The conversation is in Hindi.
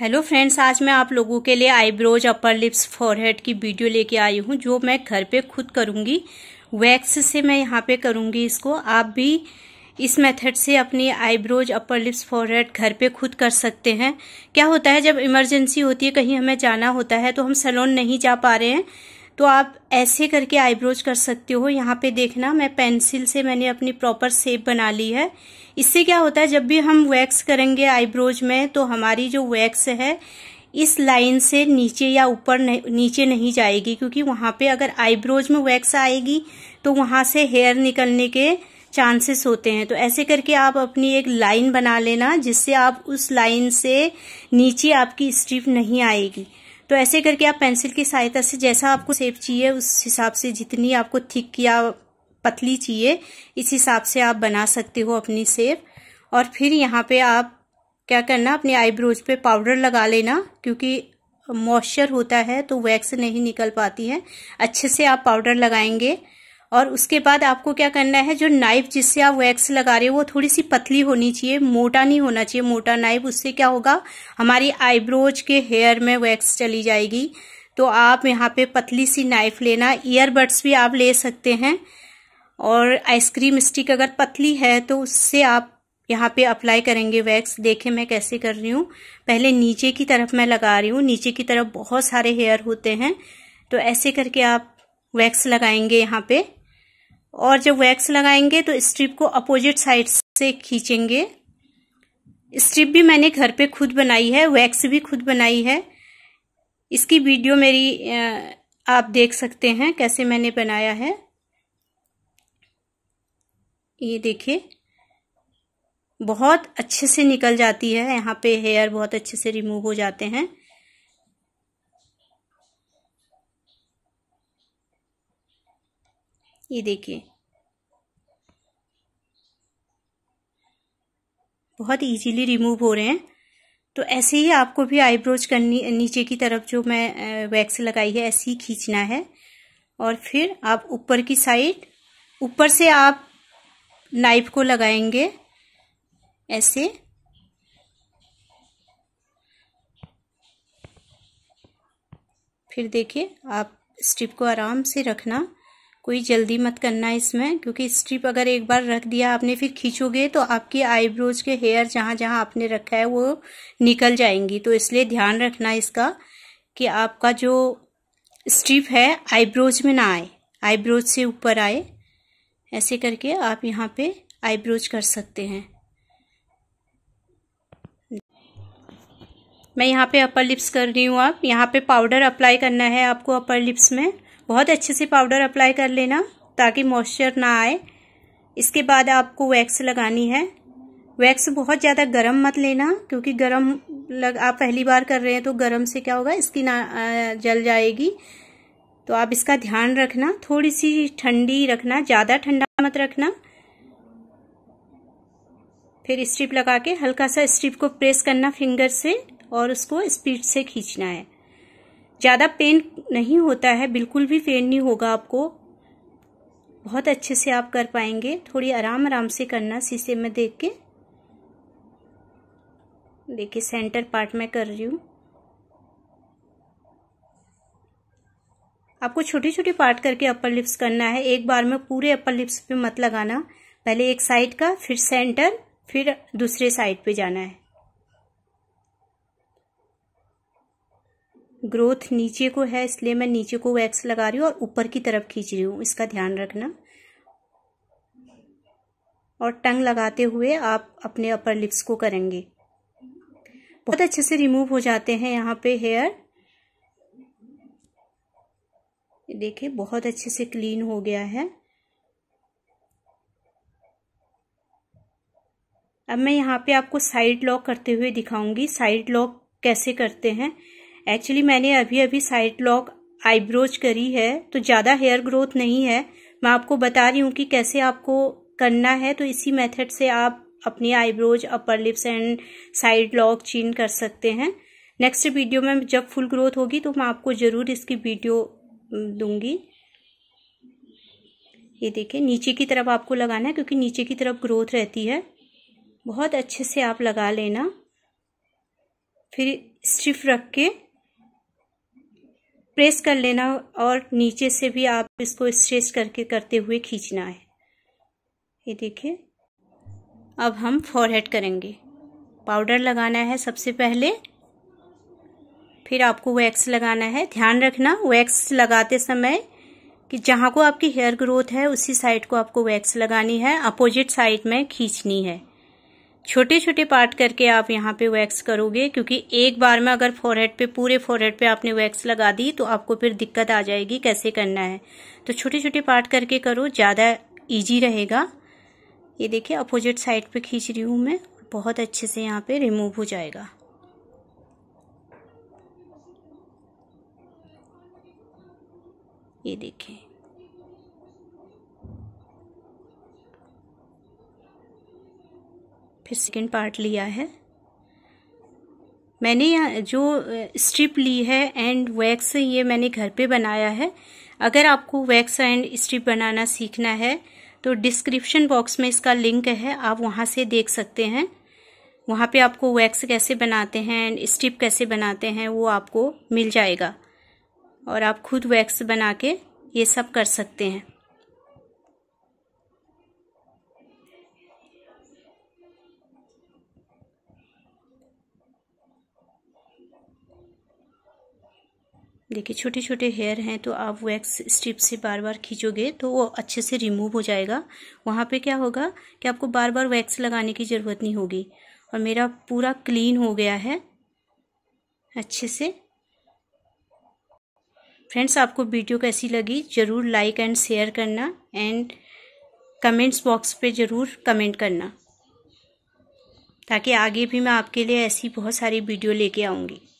हेलो फ्रेंड्स आज मैं आप लोगों के लिए आईब्रोज अपर लिप्स फॉरहेड की वीडियो लेके आई हूँ जो मैं घर पे खुद करूँगी वैक्स से मैं यहाँ पे करूँगी इसको आप भी इस मेथड से अपनी आईब्रोज अपर लिप्स फॉरहेड घर पे खुद कर सकते हैं क्या होता है जब इमरजेंसी होती है कहीं हमें जाना होता है तो हम सलोन नहीं जा पा रहे हैं तो आप ऐसे करके आईब्रोज कर सकते हो यहाँ पे देखना मैं पेंसिल से मैंने अपनी प्रॉपर शेप बना ली है इससे क्या होता है जब भी हम वैक्स करेंगे आईब्रोज में तो हमारी जो वैक्स है इस लाइन से नीचे या ऊपर नीचे नहीं जाएगी क्योंकि वहाँ पे अगर आईब्रोज में वैक्स आएगी तो वहां से हेयर निकलने के चांसेस होते हैं तो ऐसे करके आप अपनी एक लाइन बना लेना जिससे आप उस लाइन से नीचे आपकी स्ट्रिप नहीं आएगी तो ऐसे करके आप पेंसिल की सहायता से जैसा आपको सेप चाहिए उस हिसाब से जितनी आपको थिक या पतली चाहिए इस हिसाब से आप बना सकते हो अपनी सेप और फिर यहाँ पे आप क्या करना अपने आईब्रोज पे पाउडर लगा लेना क्योंकि मॉइस्चर होता है तो वैक्स नहीं निकल पाती है अच्छे से आप पाउडर लगाएंगे और उसके बाद आपको क्या करना है जो नाइफ जिससे आप वैक्स लगा रहे हो वो थोड़ी सी पतली होनी चाहिए मोटा नहीं होना चाहिए मोटा नाइफ उससे क्या होगा हमारी आईब्रोज के हेयर में वैक्स चली जाएगी तो आप यहाँ पे पतली सी नाइफ लेना ईयरबड्स भी आप ले सकते हैं और आइसक्रीम स्टिक अगर पतली है तो उससे आप यहाँ पे अप्लाई करेंगे वैक्स देखें मैं कैसे कर रही हूँ पहले नीचे की तरफ मैं लगा रही हूँ नीचे की तरफ बहुत सारे हेयर होते हैं तो ऐसे करके आप वैक्स लगाएंगे यहाँ पे और जब वैक्स लगाएंगे तो स्ट्रिप को अपोजिट साइड से खींचेंगे स्ट्रिप भी मैंने घर पे खुद बनाई है वैक्स भी खुद बनाई है इसकी वीडियो मेरी आप देख सकते हैं कैसे मैंने बनाया है ये देखिए बहुत अच्छे से निकल जाती है यहाँ पे हेयर बहुत अच्छे से रिमूव हो जाते हैं ये देखिए बहुत इजीली रिमूव हो रहे हैं तो ऐसे ही आपको भी आईब्रोज करनी नीचे की तरफ जो मैं वैक्स लगाई है ऐसे ही खींचना है और फिर आप ऊपर की साइड ऊपर से आप नाइफ को लगाएंगे ऐसे फिर देखिए आप स्ट्रिप को आराम से रखना कोई जल्दी मत करना इसमें क्योंकि स्ट्रिप अगर एक बार रख दिया आपने फिर खींचोगे तो आपकी आईब्रोज के हेयर जहाँ जहाँ आपने रखा है वो निकल जाएंगी तो इसलिए ध्यान रखना इसका कि आपका जो स्ट्रिप है आईब्रोज में ना आए आईब्रोज से ऊपर आए ऐसे करके आप यहाँ पे आईब्रोज कर सकते हैं मैं यहाँ पे अपर लिप्स कर रही हूँ आप यहाँ पे पाउडर अप्लाई करना है आपको अपर लिप्स में बहुत अच्छे से पाउडर अप्लाई कर लेना ताकि मॉइस्चर ना आए इसके बाद आपको वैक्स लगानी है वैक्स बहुत ज़्यादा गर्म मत लेना क्योंकि गर्म लग आप पहली बार कर रहे हैं तो गर्म से क्या होगा स्किन जल जाएगी तो आप इसका ध्यान रखना थोड़ी सी ठंडी रखना ज़्यादा ठंडा मत रखना फिर स्ट्रिप लगा के हल्का सा स्ट्रिप को प्रेस करना फिंगर से और उसको स्पीड से खींचना है ज़्यादा पेन नहीं होता है बिल्कुल भी पेन नहीं होगा आपको बहुत अच्छे से आप कर पाएंगे थोड़ी आराम आराम से करना शीशे में देख के देखिए सेंटर पार्ट में कर रही हूँ आपको छोटे छोटे पार्ट करके अपर लिप्स करना है एक बार में पूरे अपर लिप्स पे मत लगाना पहले एक साइड का फिर सेंटर फिर दूसरे साइड पे जाना है ग्रोथ नीचे को है इसलिए मैं नीचे को वैक्स लगा रही हूँ और ऊपर की तरफ खींच रही हूँ इसका ध्यान रखना और टंग लगाते हुए आप अपने अपर लिप्स को करेंगे बहुत अच्छे से रिमूव हो जाते हैं यहाँ पे हेयर देखिए बहुत अच्छे से क्लीन हो गया है अब मैं यहाँ पे आपको साइड लॉक करते हुए दिखाऊंगी साइड लॉक कैसे करते हैं एक्चुअली मैंने अभी अभी साइड लॉक आईब्रोज करी है तो ज़्यादा हेयर ग्रोथ नहीं है मैं आपको बता रही हूँ कि कैसे आपको करना है तो इसी मेथड से आप अपनी eyebrows upper lips and side lock chin कर सकते हैं नेक्स्ट वीडियो में जब फुल ग्रोथ होगी तो मैं आपको ज़रूर इसकी वीडियो दूंगी ये देखिए नीचे की तरफ आपको लगाना है क्योंकि नीचे की तरफ ग्रोथ रहती है बहुत अच्छे से आप लगा लेना फिर स्टिफ रख के प्रेस कर लेना और नीचे से भी आप इसको स्ट्रेच करके करते हुए खींचना है ये देखिए अब हम फॉरहेड करेंगे पाउडर लगाना है सबसे पहले फिर आपको वैक्स लगाना है ध्यान रखना वैक्स लगाते समय कि जहाँ को आपकी हेयर ग्रोथ है उसी साइड को आपको वैक्स लगानी है अपोजिट साइड में खींचनी है छोटे छोटे पार्ट करके आप यहाँ पे वैक्स करोगे क्योंकि एक बार में अगर फोरहेड पे पूरे फोरहेड पे आपने वैक्स लगा दी तो आपको फिर दिक्कत आ जाएगी कैसे करना है तो छोटे छोटे पार्ट करके करो ज़्यादा ईजी रहेगा ये देखिए अपोजिट साइड पे खींच रही हूँ मैं बहुत अच्छे से यहाँ पे रिमूव हो जाएगा ये देखिए फिर सेकेंड पार्ट लिया है मैंने यहाँ जो स्ट्रिप ली है एंड वैक्स ये मैंने घर पे बनाया है अगर आपको वैक्स एंड स्ट्रिप बनाना सीखना है तो डिस्क्रिप्शन बॉक्स में इसका लिंक है आप वहाँ से देख सकते हैं वहाँ पे आपको वैक्स कैसे बनाते हैं एंड स्ट्रिप कैसे बनाते हैं वो आपको मिल जाएगा और आप खुद वैक्स बना के ये सब कर सकते हैं देखिए छोटे छोटे हेयर हैं तो आप वैक्स स्ट्रिप से बार बार खींचोगे तो वो अच्छे से रिमूव हो जाएगा वहाँ पे क्या होगा कि आपको बार बार वैक्स लगाने की ज़रूरत नहीं होगी और मेरा पूरा क्लीन हो गया है अच्छे से फ्रेंड्स आपको वीडियो कैसी लगी ज़रूर लाइक एंड शेयर करना एंड कमेंट्स बॉक्स पे ज़रूर कमेंट करना ताकि आगे भी मैं आपके लिए ऐसी बहुत सारी वीडियो लेके आऊँगी